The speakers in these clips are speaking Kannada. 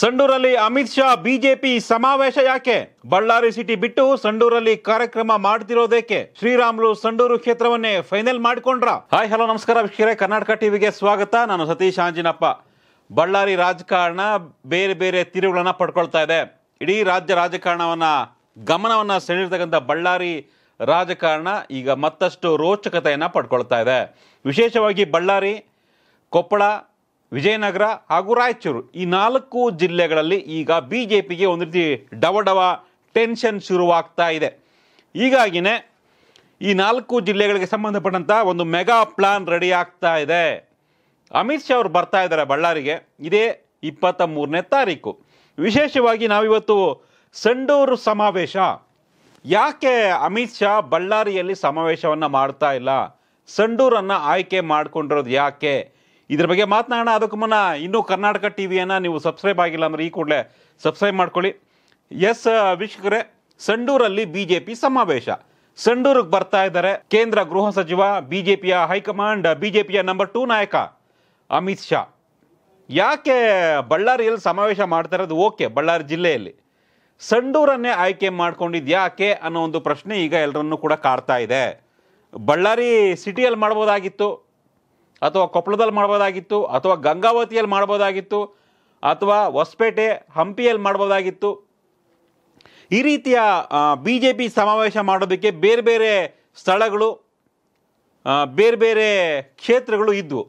ಸಂಡೂರಲ್ಲಿ ಅಮಿತ್ ಶಾ ಬಿಜೆಪಿ ಸಮಾವೇಶ ಯಾಕೆ ಬಳ್ಳಾರಿ ಸಿಟಿ ಬಿಟ್ಟು ಸಂಡೂರಲ್ಲಿ ಕಾರ್ಯಕ್ರಮ ಮಾಡ್ತಿರೋದಕ್ಕೆ ಶ್ರೀರಾಮ್ಲು ಸಂಡೂರು ಕ್ಷೇತ್ರವನ್ನೇ ಫೈನಲ್ ಮಾಡಿಕೊಂಡ್ರ ಹಾಯ್ ಹಲೋ ನಮಸ್ಕಾರ ವೀಕ್ಷಕರೇ ಕರ್ನಾಟಕ ಟಿವಿಗೆ ಸ್ವಾಗತ ನಾನು ಸತೀಶ್ ಆಂಜಿನಪ್ಪ ಬಳ್ಳಾರಿ ರಾಜಕಾರಣ ಬೇರೆ ಬೇರೆ ತಿರುವುಗಳನ್ನ ಪಡ್ಕೊಳ್ತಾ ಇದೆ ಇಡೀ ರಾಜ್ಯ ರಾಜಕಾರಣವನ್ನ ಗಮನವನ್ನ ಸೆಳೆದಿರ್ತಕ್ಕಂಥ ಬಳ್ಳಾರಿ ರಾಜಕಾರಣ ಈಗ ಮತ್ತಷ್ಟು ರೋಚಕತೆಯನ್ನು ಪಡ್ಕೊಳ್ತಾ ಇದೆ ವಿಶೇಷವಾಗಿ ಬಳ್ಳಾರಿ ಕೊಪ್ಪಳ ವಿಜಯನಗರ ಹಾಗೂ ರಾಯಚೂರು ಈ ನಾಲ್ಕು ಜಿಲ್ಲೆಗಳಲ್ಲಿ ಈಗ ಬಿ ಜೆ ಪಿಗೆ ಒಂದು ರೀತಿ ಡವ ಡವ ಟೆನ್ಷನ್ ಶುರುವಾಗ್ತಾ ಇದೆ ಹೀಗಾಗಿನೇ ಈ ನಾಲ್ಕು ಜಿಲ್ಲೆಗಳಿಗೆ ಸಂಬಂಧಪಟ್ಟಂಥ ಒಂದು ಮೆಗಾ ಪ್ಲಾನ್ ರೆಡಿ ಆಗ್ತಾ ಇದೆ ಅಮಿತ್ ಶಾ ಅವರು ಬರ್ತಾ ಇದ್ದಾರೆ ಬಳ್ಳಾರಿಗೆ ಇದೇ ಇಪ್ಪತ್ತ ಮೂರನೇ ತಾರೀಕು ವಿಶೇಷವಾಗಿ ನಾವಿವತ್ತು ಸಂಡೂರು ಸಮಾವೇಶ ಯಾಕೆ ಅಮಿತ್ ಶಾ ಬಳ್ಳಾರಿಯಲ್ಲಿ ಸಮಾವೇಶವನ್ನು ಮಾಡ್ತಾ ಇಲ್ಲ ಸಂಡೂರನ್ನು ಆಯ್ಕೆ ಮಾಡಿಕೊಂಡಿರೋದು ಯಾಕೆ ಇದ್ರ ಬಗ್ಗೆ ಮಾತನಾಡೋಣ ಅದಕ್ಕೂ ಮುನ್ನ ಇನ್ನೂ ಕರ್ನಾಟಕ ಟಿ ವಿಯನ್ನು ನೀವು ಸಬ್ಸ್ಕ್ರೈಬ್ ಆಗಿಲ್ಲ ಅಂದರೆ ಈ ಕೂಡಲೇ ಸಬ್ಸ್ಕ್ರೈಬ್ ಮಾಡ್ಕೊಳ್ಳಿ ಎಸ್ ವೀಕ್ಷಕರೇ ಸಂಡೂರಲ್ಲಿ ಬಿ ಜೆ ಪಿ ಸಮಾವೇಶ ಸಂಡೂರಿಗೆ ಬರ್ತಾ ಇದ್ದಾರೆ ಕೇಂದ್ರ ಗೃಹ ಸಚಿವ ಬಿ ಜೆ ಪಿಯ ಹೈಕಮಾಂಡ್ ಬಿ ಜೆ ಪಿಯ ನಂಬರ್ ಟೂ ನಾಯಕ ಅಮಿತ್ ಶಾ ಯಾಕೆ ಬಳ್ಳಾರಿಯಲ್ಲಿ ಸಮಾವೇಶ ಮಾಡ್ತಾರೆ ಅದು ಓಕೆ ಬಳ್ಳಾರಿ ಜಿಲ್ಲೆಯಲ್ಲಿ ಸಂಡೂರನ್ನೇ ಆಯ್ಕೆ ಮಾಡ್ಕೊಂಡಿದ್ದು ಯಾಕೆ ಅನ್ನೋ ಒಂದು ಪ್ರಶ್ನೆ ಈಗ ಎಲ್ಲರನ್ನೂ ಕೂಡ ಕಾಡ್ತಾ ಇದೆ ಬಳ್ಳಾರಿ ಸಿಟಿಯಲ್ಲಿ ಮಾಡ್ಬೋದಾಗಿತ್ತು ಅಥವಾ ಕೊಪ್ಪಳದಲ್ಲಿ ಮಾಡ್ಬೋದಾಗಿತ್ತು ಅಥವಾ ಗಂಗಾವತಿಯಲ್ಲಿ ಮಾಡ್ಬೋದಾಗಿತ್ತು ಅಥವಾ ಹೊಸಪೇಟೆ ಹಂಪಿಯಲ್ಲಿ ಮಾಡ್ಬೋದಾಗಿತ್ತು ಈ ರೀತಿಯ ಬಿ ಜೆ ಪಿ ಸಮಾವೇಶ ಮಾಡೋದಕ್ಕೆ ಬೇರೆ ಬೇರೆ ಸ್ಥಳಗಳು ಬೇರೆ ಬೇರೆ ಕ್ಷೇತ್ರಗಳು ಇದ್ವು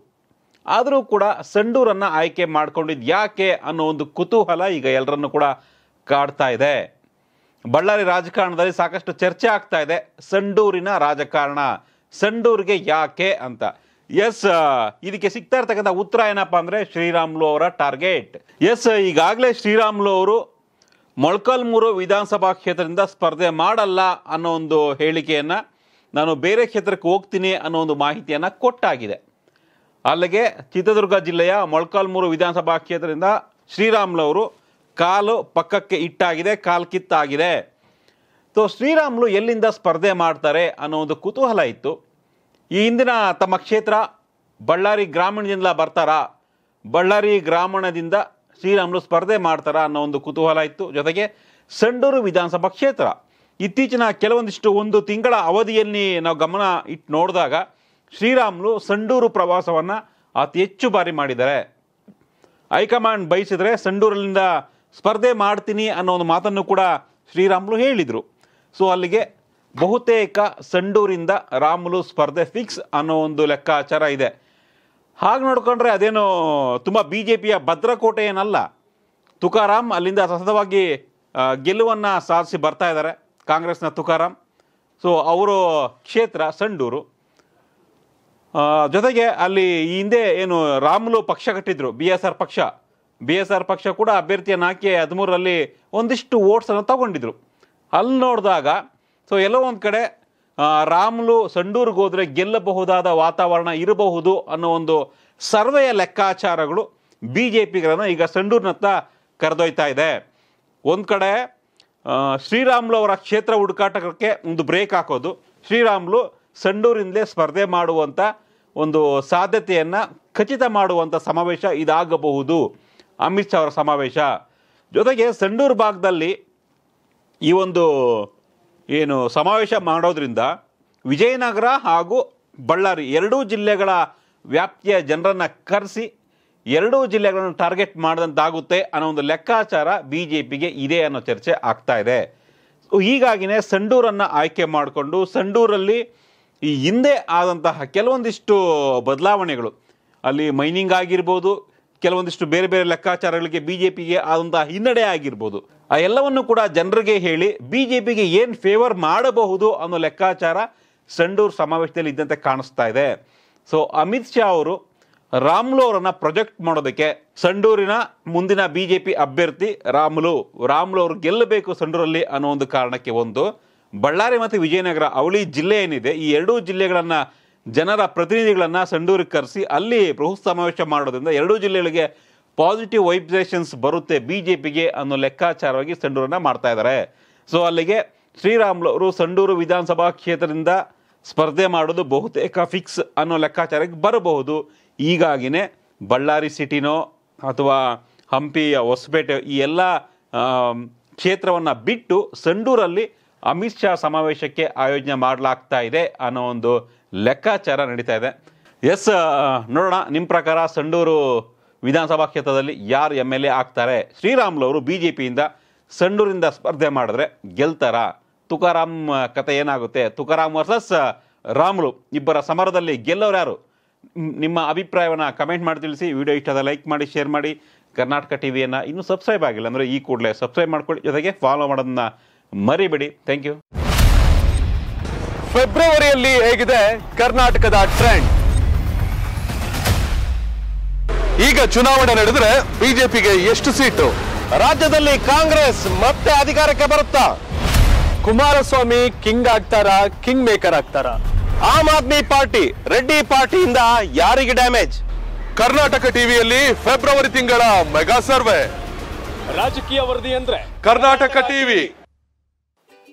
ಆದರೂ ಕೂಡ ಸಂಡೂರನ್ನು ಆಯ್ಕೆ ಮಾಡಿಕೊಂಡಿದ್ದು ಯಾಕೆ ಅನ್ನೋ ಒಂದು ಕುತೂಹಲ ಈಗ ಎಲ್ಲರನ್ನು ಕೂಡ ಕಾಡ್ತಾ ಇದೆ ಬಳ್ಳಾರಿ ರಾಜಕಾರಣದಲ್ಲಿ ಸಾಕಷ್ಟು ಚರ್ಚೆ ಆಗ್ತಾ ಇದೆ ಸಂಡೂರಿನ ರಾಜಕಾರಣ ಸಂಡೂರಿಗೆ ಯಾಕೆ ಅಂತ ಎಸ್ ಇದಕ್ಕೆ ಸಿಗ್ತಾ ಇರ್ತಕ್ಕಂಥ ಉತ್ತರ ಏನಪ್ಪ ಅಂದರೆ ಶ್ರೀರಾಮ್ಲು ಅವರ ಟಾರ್ಗೆಟ್ ಎಸ್ ಈಗಾಗಲೇ ಶ್ರೀರಾಮ್ಲು ಅವರು ಮೊಳಕಾಲ್ಮೂರು ವಿಧಾನಸಭಾ ಕ್ಷೇತ್ರದಿಂದ ಸ್ಪರ್ಧೆ ಮಾಡಲ್ಲ ಅನ್ನೋ ಒಂದು ಹೇಳಿಕೆಯನ್ನು ನಾನು ಬೇರೆ ಕ್ಷೇತ್ರಕ್ಕೆ ಹೋಗ್ತೀನಿ ಅನ್ನೋ ಒಂದು ಮಾಹಿತಿಯನ್ನು ಕೊಟ್ಟಾಗಿದೆ ಅಲ್ಲಿಗೆ ಚಿತ್ರದುರ್ಗ ಜಿಲ್ಲೆಯ ಮೊಳಕಾಲ್ಮೂರು ವಿಧಾನಸಭಾ ಕ್ಷೇತ್ರದಿಂದ ಶ್ರೀರಾಮ್ಲು ಅವರು ಕಾಲು ಪಕ್ಕಕ್ಕೆ ಇಟ್ಟಾಗಿದೆ ಕಾಲು ಕಿತ್ತಾಗಿದೆ ಸೊ ಶ್ರೀರಾಮ್ಲು ಎಲ್ಲಿಂದ ಸ್ಪರ್ಧೆ ಮಾಡ್ತಾರೆ ಅನ್ನೋ ಒಂದು ಕುತೂಹಲ ಇತ್ತು ಈ ಹಿಂದಿನ ತಮ್ಮ ಕ್ಷೇತ್ರ ಬಳ್ಳಾರಿ ಗ್ರಾಮೀಣದಿಂದ ಬರ್ತಾರಾ ಬಳ್ಳಾರಿ ಗ್ರಾಮೀಣದಿಂದ ಶ್ರೀರಾಮುಲು ಸ್ಪರ್ಧೆ ಮಾಡ್ತಾರಾ ಅನ್ನೋ ಒಂದು ಕುತೂಹಲ ಇತ್ತು ಜೊತೆಗೆ ಸಂಡೂರು ವಿಧಾನಸಭಾ ಕ್ಷೇತ್ರ ಇತ್ತೀಚಿನ ಕೆಲವೊಂದಿಷ್ಟು ಒಂದು ತಿಂಗಳ ಅವಧಿಯಲ್ಲಿ ನಾವು ಗಮನ ಇಟ್ಟು ನೋಡಿದಾಗ ಶ್ರೀರಾಮುಲು ಸಂಡೂರು ಪ್ರವಾಸವನ್ನು ಅತಿ ಹೆಚ್ಚು ಬಾರಿ ಮಾಡಿದ್ದಾರೆ ಹೈಕಮಾಂಡ್ ಬಯಸಿದರೆ ಸಂಡೂರಿನಿಂದ ಸ್ಪರ್ಧೆ ಮಾಡ್ತೀನಿ ಅನ್ನೋ ಒಂದು ಮಾತನ್ನು ಕೂಡ ಶ್ರೀರಾಮುಲು ಹೇಳಿದರು ಸೊ ಅಲ್ಲಿಗೆ ಬಹುತೇಕ ಸಂಡೂರಿಂದ ರಾಮುಲು ಸ್ಪರ್ಧೆ ಫಿಕ್ಸ್ ಅನ್ನೋ ಒಂದು ಲೆಕ್ಕಾಚಾರ ಇದೆ ಹಾಗೆ ನೋಡ್ಕೊಂಡ್ರೆ ಅದೇನು ತುಂಬ ಬಿ ಜೆ ಪಿಯ ಭದ್ರಕೋಟೆ ಏನಲ್ಲ ತುಕಾರಾಮ್ ಅಲ್ಲಿಂದ ಸತತವಾಗಿ ಗೆಲುವನ್ನು ಸಾಧಿಸಿ ಬರ್ತಾ ಇದ್ದಾರೆ ಕಾಂಗ್ರೆಸ್ನ ತುಕಾರಾಮ್ ಸೊ ಅವರು ಕ್ಷೇತ್ರ ಸಂಡೂರು ಜೊತೆಗೆ ಅಲ್ಲಿ ಈ ಹಿಂದೆ ಏನು ರಾಮುಲು ಪಕ್ಷ ಕಟ್ಟಿದ್ರು ಬಿ ಎಸ್ ಆರ್ ಪಕ್ಷ ಬಿ ಎಸ್ ಆರ್ ಪಕ್ಷ ಕೂಡ ಅಭ್ಯರ್ಥಿಯನ್ನು ಹಾಕಿ ಹದಿಮೂರರಲ್ಲಿ ಒಂದಿಷ್ಟು ವೋಟ್ಸನ್ನು ತಗೊಂಡಿದ್ರು ಅಲ್ಲಿ ನೋಡಿದಾಗ ಸೊ ಎಲ್ಲೋ ಒಂದು ಕಡೆ ರಾಮ್ಲು ಸಂಡೂರ್ಗೆ ಹೋದರೆ ಗೆಲ್ಲಬಹುದಾದ ವಾತಾವರಣ ಇರಬಹುದು ಅನ್ನೋ ಒಂದು ಸರ್ವೆಯ ಲೆಕ್ಕಾಚಾರಗಳು ಬಿ ಜೆ ಪಿಗಳನ್ನು ಈಗ ಸಂಡೂರ್ನತ್ತ ಕರೆದೊಯ್ತಾ ಇದೆ ಒಂದು ಕಡೆ ಶ್ರೀರಾಮ್ಲು ಅವರ ಕ್ಷೇತ್ರ ಹುಡುಕಾಟಕ್ಕೆ ಒಂದು ಬ್ರೇಕ್ ಹಾಕೋದು ಶ್ರೀರಾಮ್ಲು ಸಂಡೂರಿಂದಲೇ ಸ್ಪರ್ಧೆ ಮಾಡುವಂಥ ಒಂದು ಸಾಧ್ಯತೆಯನ್ನು ಖಚಿತ ಮಾಡುವಂಥ ಸಮಾವೇಶ ಇದಾಗಬಹುದು ಅಮಿತ್ ಶಾ ಅವರ ಸಮಾವೇಶ ಜೊತೆಗೆ ಸಂಡೂರು ಭಾಗದಲ್ಲಿ ಈ ಒಂದು ಏನು ಸಮಾವೇಶ ಮಾಡೋದ್ರಿಂದ ವಿಜಯನಗರ ಹಾಗೂ ಬಳ್ಳಾರಿ ಎರಡೂ ಜಿಲ್ಲೆಗಳ ವ್ಯಾಪ್ತಿಯ ಜನರನ್ನು ಕರೆಸಿ ಎರಡೂ ಜಿಲ್ಲೆಗಳನ್ನು ಟಾರ್ಗೆಟ್ ಮಾಡಿದಂತಾಗುತ್ತೆ ಅನ್ನೋ ಒಂದು ಲೆಕ್ಕಾಚಾರ ಬಿ ಜೆ ಪಿಗೆ ಇದೆ ಅನ್ನೋ ಚರ್ಚೆ ಆಗ್ತಾ ಇದೆ ಹೀಗಾಗಿನೇ ಸಂಡೂರನ್ನು ಆಯ್ಕೆ ಮಾಡಿಕೊಂಡು ಸಂಡೂರಲ್ಲಿ ಈ ಹಿಂದೆ ಆದಂತಹ ಕೆಲವೊಂದಿಷ್ಟು ಬದಲಾವಣೆಗಳು ಅಲ್ಲಿ ಮೈನಿಂಗ್ ಆಗಿರ್ಬೋದು ಕೆಲವೊಂದಿಷ್ಟು ಬೇರೆ ಬೇರೆ ಲೆಕ್ಕಾಚಾರಗಳಿಗೆ ಬಿಜೆಪಿಗೆ ಆದಂತಹ ಹಿನ್ನಡೆ ಆಗಿರ್ಬೋದು ಆ ಎಲ್ಲವನ್ನು ಕೂಡ ಜನರಿಗೆ ಹೇಳಿ ಬಿಜೆಪಿಗೆ ಏನು ಫೇವರ್ ಮಾಡಬಹುದು ಅನ್ನೋ ಲೆಕ್ಕಾಚಾರ ಸಂಡೂರ್ ಸಮಾವೇಶದಲ್ಲಿ ಇದ್ದಂತೆ ಕಾಣಿಸ್ತಾ ಇದೆ ಸೊ ಅಮಿತ್ ಶಾ ಅವರು ರಾಮ್ಲು ಅವರನ್ನು ಪ್ರೊಜೆಕ್ಟ್ ಮಾಡೋದಕ್ಕೆ ಸಂಡೂರಿನ ಮುಂದಿನ ಬಿಜೆಪಿ ಅಭ್ಯರ್ಥಿ ರಾಮ್ಲು ರಾಮ್ಲು ಅವರು ಗೆಲ್ಲಬೇಕು ಸಂಡೂರಲ್ಲಿ ಅನ್ನೋ ಒಂದು ಕಾರಣಕ್ಕೆ ಒಂದು ಬಳ್ಳಾರಿ ಮತ್ತು ವಿಜಯನಗರ ಅವಳಿ ಜಿಲ್ಲೆ ಏನಿದೆ ಈ ಎರಡೂ ಜಿಲ್ಲೆಗಳನ್ನು ಜನರ ಪ್ರತಿನಿಧಿಗಳನ್ನು ಸಂಡೂರಿಗೆ ಕರೆಸಿ ಅಲ್ಲಿ ಬೃಹತ್ ಸಮಾವೇಶ ಮಾಡೋದ್ರಿಂದ ಎರಡೂ ಜಿಲ್ಲೆಗಳಿಗೆ ಪಾಸಿಟಿವ್ ವೈಬ್ರೇಷನ್ಸ್ ಬರುತ್ತೆ ಬಿ ಜೆ ಪಿಗೆ ಅನ್ನೋ ಲೆಕ್ಕಾಚಾರವಾಗಿ ಸಂಡೂರನ್ನು ಮಾಡ್ತಾ ಇದ್ದಾರೆ ಸೊ ಅಲ್ಲಿಗೆ ಶ್ರೀರಾಮ್ಲೂರು ಅವರು ಸಂಡೂರು ವಿಧಾನಸಭಾ ಕ್ಷೇತ್ರದಿಂದ ಸ್ಪರ್ಧೆ ಮಾಡೋದು ಬಹುತೇಕ ಫಿಕ್ಸ್ ಅನ್ನೋ ಲೆಕ್ಕಾಚಾರಕ್ಕೆ ಬರಬಹುದು ಈಗಾಗಿನೇ ಬಳ್ಳಾರಿ ಸಿಟಿನೋ ಅಥವಾ ಹಂಪಿಯ ಹೊಸಪೇಟೆ ಈ ಎಲ್ಲ ಕ್ಷೇತ್ರವನ್ನು ಬಿಟ್ಟು ಸಂಡೂರಲ್ಲಿ ಅಮಿತ್ ಶಾ ಸಮಾವೇಶಕ್ಕೆ ಆಯೋಜನೆ ಮಾಡಲಾಗ್ತಾ ಇದೆ ಅನ್ನೋ ಒಂದು ಲೆಕ್ಕಾಚಾರ ನಡೀತಾ ಇದೆ ಎಸ್ ನೋಡೋಣ ನಿಮ್ಮ ಪ್ರಕಾರ ಸಂಡೂರು ವಿಧಾನಸಭಾ ಕ್ಷೇತ್ರದಲ್ಲಿ ಯಾರು ಎಮ್ ಎಲ್ ಎ ಆಗ್ತಾರೆ ಅವರು ಬಿ ಜೆ ಪಿಯಿಂದ ಸಂಡೂರಿಂದ ಸ್ಪರ್ಧೆ ಮಾಡಿದ್ರೆ ಗೆಲ್ತಾರಾ ತುಕಾರಾಮ್ ಕತೆ ಏನಾಗುತ್ತೆ ತುಕಾರಾಮ್ ವರ್ಸಸ್ ರಾಮ್ಲು ಇಬ್ಬರ ಸಮರದಲ್ಲಿ ಗೆಲ್ಲೋರು ಯಾರು ನಿಮ್ಮ ಅಭಿಪ್ರಾಯವನ್ನು ಕಮೆಂಟ್ ಮಾಡಿ ತಿಳಿಸಿ ವಿಡಿಯೋ ಇಷ್ಟದ ಲೈಕ್ ಮಾಡಿ ಶೇರ್ ಮಾಡಿ ಕರ್ನಾಟಕ ಟಿ ವಿಯನ್ನು ಇನ್ನೂ ಸಬ್ಸ್ಕ್ರೈಬ್ ಆಗಿಲ್ಲ ಅಂದರೆ ಈ ಕೂಡಲೇ ಸಬ್ಸ್ಕ್ರೈಬ್ ಮಾಡ್ಕೊಳ್ಳಿ ಜೊತೆಗೆ ಫಾಲೋ ಮಾಡೋದನ್ನ ಮರಿಬಿಡಿ ಥ್ಯಾಂಕ್ ಯು ಫೆಬ್ರವರಿಯಲ್ಲಿ ಹೇಗಿದೆ ಕರ್ನಾಟಕದ ಟ್ರೆಂಡ್ ಈಗ ಚುನಾವಣೆ ನಡೆದರೆ ಬಿಜೆಪಿಗೆ ಎಷ್ಟು ಸೀಟು ರಾಜ್ಯದಲ್ಲಿ ಕಾಂಗ್ರೆಸ್ ಮತ್ತೆ ಅಧಿಕಾರಕ್ಕೆ ಬರುತ್ತಾ ಕುಮಾರಸ್ವಾಮಿ ಕಿಂಗ್ ಆಗ್ತಾರ ಕಿಂಗ್ ಮೇಕರ್ ಆಗ್ತಾರ ಆಮ್ ಆದ್ಮಿ ಪಾರ್ಟಿ ರೆಡ್ಡಿ ಪಾರ್ಟಿಯಿಂದ ಯಾರಿಗೆ ಡ್ಯಾಮೇಜ್ ಕರ್ನಾಟಕ ಟಿವಿಯಲ್ಲಿ ಫೆಬ್ರವರಿ ತಿಂಗಳ ಮೆಗಾ ಸರ್ವೆ ರಾಜಕೀಯ ವರದಿ ಅಂದ್ರೆ ಕರ್ನಾಟಕ ಟಿವಿ